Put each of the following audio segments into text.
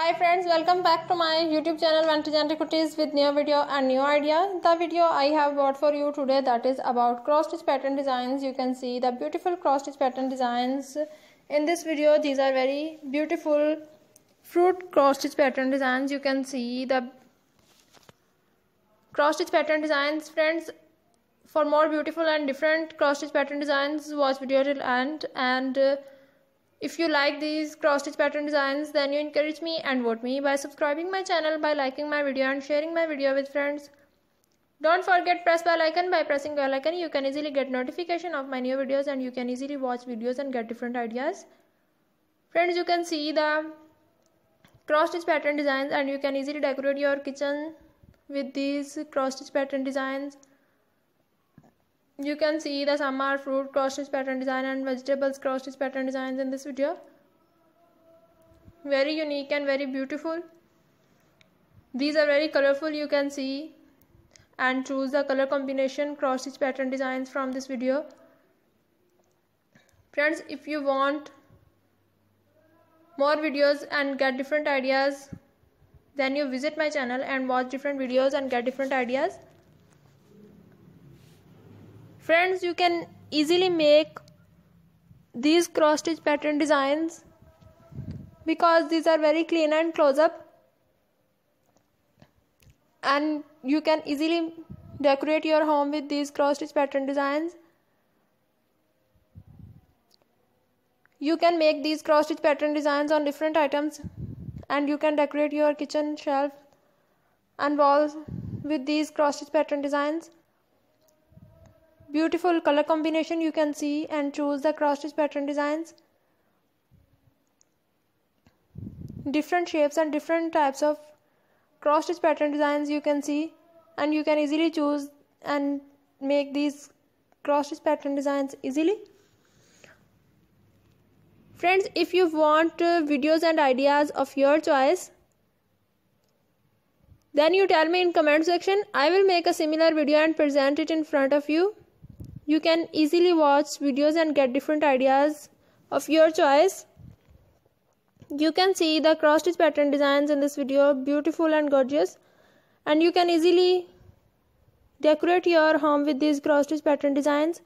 Hi friends, welcome back to my YouTube channel Vantage Antiquities with new video and new idea. The video I have bought for you today that is about cross stitch pattern designs. You can see the beautiful cross stitch pattern designs in this video. These are very beautiful fruit cross stitch pattern designs. You can see the cross stitch pattern designs friends. For more beautiful and different cross stitch pattern designs watch video till end and uh, if you like these cross stitch pattern designs then you encourage me and vote me by subscribing my channel by liking my video and sharing my video with friends. Don't forget press bell icon by pressing bell icon you can easily get notification of my new videos and you can easily watch videos and get different ideas. Friends you can see the cross stitch pattern designs and you can easily decorate your kitchen with these cross stitch pattern designs you can see the summer fruit cross stitch pattern design and vegetables cross stitch pattern designs in this video very unique and very beautiful these are very colorful you can see and choose the color combination cross stitch pattern designs from this video friends if you want more videos and get different ideas then you visit my channel and watch different videos and get different ideas friends you can easily make these cross stitch pattern designs because these are very clean and close up and you can easily decorate your home with these cross stitch pattern designs you can make these cross stitch pattern designs on different items and you can decorate your kitchen shelf and walls with these cross stitch pattern designs beautiful color combination you can see and choose the cross stitch pattern designs different shapes and different types of cross stitch pattern designs you can see and you can easily choose and make these cross stitch pattern designs easily friends if you want uh, videos and ideas of your choice then you tell me in comment section i will make a similar video and present it in front of you you can easily watch videos and get different ideas of your choice you can see the cross stitch pattern designs in this video beautiful and gorgeous and you can easily decorate your home with these cross stitch pattern designs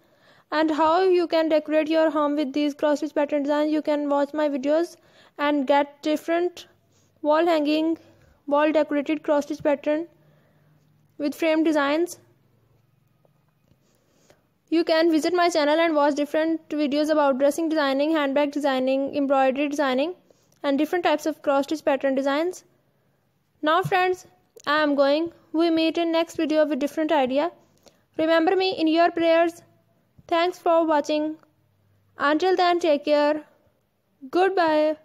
and how you can decorate your home with these cross stitch pattern designs you can watch my videos and get different wall hanging wall decorated cross stitch pattern with frame designs you can visit my channel and watch different videos about dressing designing, handbag designing, embroidery designing and different types of cross stitch pattern designs. Now friends, I am going. We meet in next video with different idea. Remember me in your prayers. Thanks for watching. Until then, take care. Goodbye.